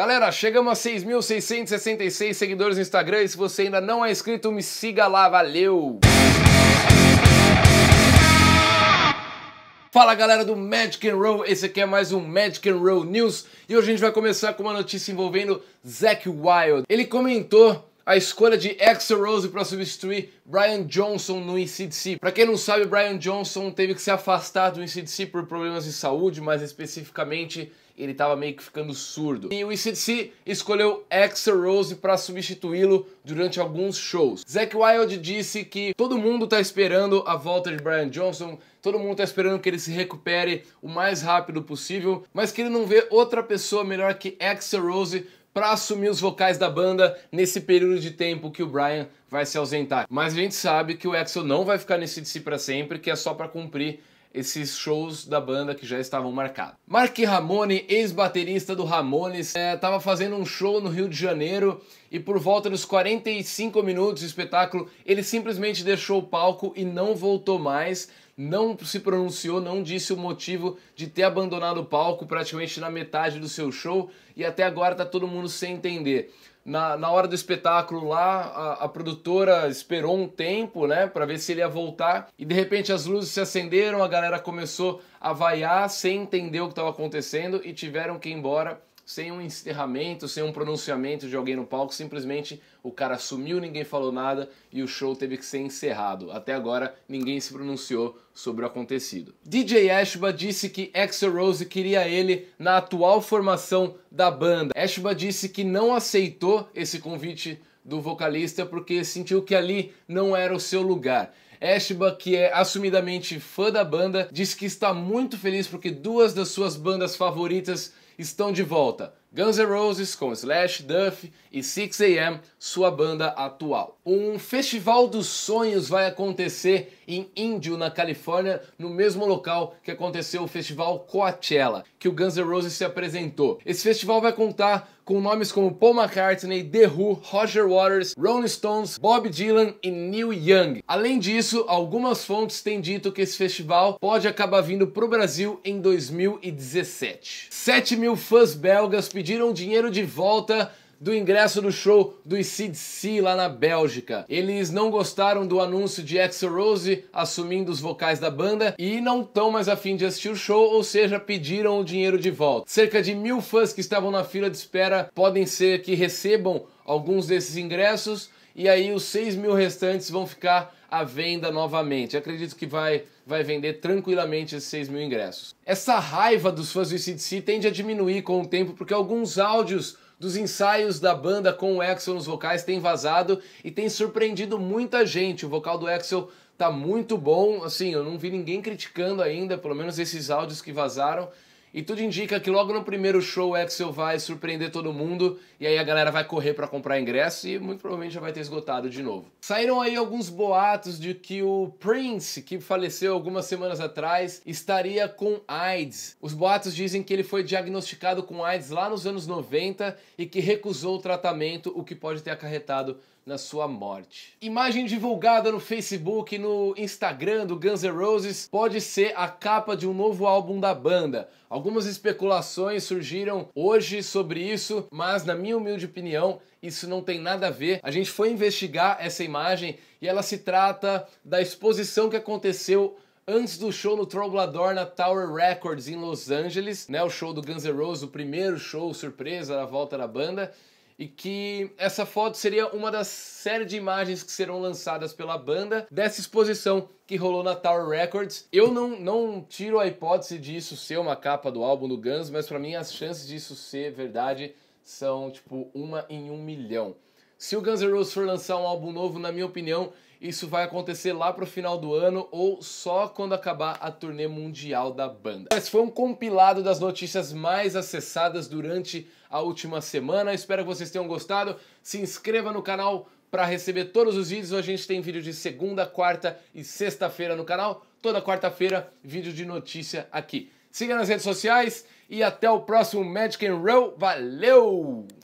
Galera, chegamos a 6.666 seguidores no Instagram e se você ainda não é inscrito, me siga lá, valeu! Fala galera do Magic and Roll, esse aqui é mais um Magic and Roll News e hoje a gente vai começar com uma notícia envolvendo Zack Wild. Ele comentou a escolha de Axel Rose para substituir Brian Johnson no ICDC. Para quem não sabe, Brian Johnson teve que se afastar do ICDC por problemas de saúde, mais especificamente ele estava meio que ficando surdo. E o ICDC escolheu Axel Rose para substituí-lo durante alguns shows. Zack Wild disse que todo mundo está esperando a volta de Brian Johnson, todo mundo está esperando que ele se recupere o mais rápido possível, mas que ele não vê outra pessoa melhor que Axel Rose para assumir os vocais da banda nesse período de tempo que o Brian vai se ausentar. Mas a gente sabe que o Axel não vai ficar nesse si para sempre, que é só para cumprir esses shows da banda que já estavam marcados. Mark Ramone, ex-baterista do Ramones, estava é, fazendo um show no Rio de Janeiro e por volta dos 45 minutos do espetáculo ele simplesmente deixou o palco e não voltou mais não se pronunciou, não disse o motivo de ter abandonado o palco praticamente na metade do seu show e até agora tá todo mundo sem entender. Na, na hora do espetáculo lá, a, a produtora esperou um tempo, né, para ver se ele ia voltar e de repente as luzes se acenderam, a galera começou a vaiar sem entender o que estava acontecendo e tiveram que ir embora sem um encerramento, sem um pronunciamento de alguém no palco, simplesmente o cara sumiu, ninguém falou nada e o show teve que ser encerrado. Até agora, ninguém se pronunciou sobre o acontecido. DJ Ashba disse que Axel Rose queria ele na atual formação da banda. Ashba disse que não aceitou esse convite do vocalista porque sentiu que ali não era o seu lugar. Ashba, que é assumidamente fã da banda, diz que está muito feliz porque duas das suas bandas favoritas estão de volta. Guns N' Roses com Slash, Duff e 6AM, sua banda atual. Um Festival dos Sonhos vai acontecer em Índio, na Califórnia, no mesmo local que aconteceu o festival Coachella, que o Guns N' Roses se apresentou. Esse festival vai contar com nomes como Paul McCartney, The Who, Roger Waters, Rolling Stones, Bob Dylan e Neil Young. Além disso, algumas fontes têm dito que esse festival pode acabar vindo para o Brasil em 2017. 7 mil fãs belgas pediram dinheiro de volta do ingresso do show do ICDC lá na Bélgica. Eles não gostaram do anúncio de Axel Rose assumindo os vocais da banda e não estão mais afim de assistir o show, ou seja, pediram o dinheiro de volta. Cerca de mil fãs que estavam na fila de espera podem ser que recebam alguns desses ingressos e aí os 6 mil restantes vão ficar à venda novamente. acredito que vai, vai vender tranquilamente esses 6 mil ingressos. Essa raiva dos fãs do ICDC tende a diminuir com o tempo, porque alguns áudios dos ensaios da banda com o Axel nos vocais tem vazado e tem surpreendido muita gente. O vocal do Axel tá muito bom, assim, eu não vi ninguém criticando ainda, pelo menos esses áudios que vazaram. E tudo indica que logo no primeiro show o Axel vai surpreender todo mundo e aí a galera vai correr para comprar ingresso e muito provavelmente já vai ter esgotado de novo. Saíram aí alguns boatos de que o Prince, que faleceu algumas semanas atrás, estaria com AIDS. Os boatos dizem que ele foi diagnosticado com AIDS lá nos anos 90 e que recusou o tratamento, o que pode ter acarretado na sua morte. Imagem divulgada no Facebook e no Instagram do Guns N' Roses pode ser a capa de um novo álbum da banda. Algumas especulações surgiram hoje sobre isso, mas na minha humilde opinião, isso não tem nada a ver. A gente foi investigar essa imagem e ela se trata da exposição que aconteceu antes do show no Troublador na Tower Records em Los Angeles, né, o show do Guns N' Roses, o primeiro show surpresa da volta da banda e que essa foto seria uma das séries de imagens que serão lançadas pela banda dessa exposição que rolou na Tower Records. Eu não, não tiro a hipótese disso ser uma capa do álbum do Guns, mas para mim as chances disso ser verdade são tipo uma em um milhão. Se o Guns N' Roses for lançar um álbum novo, na minha opinião, isso vai acontecer lá pro final do ano ou só quando acabar a turnê mundial da banda. Esse foi um compilado das notícias mais acessadas durante a última semana. Espero que vocês tenham gostado. Se inscreva no canal para receber todos os vídeos. A gente tem vídeo de segunda, quarta e sexta-feira no canal. Toda quarta-feira, vídeo de notícia aqui. Siga nas redes sociais e até o próximo Magic and Roll. Valeu!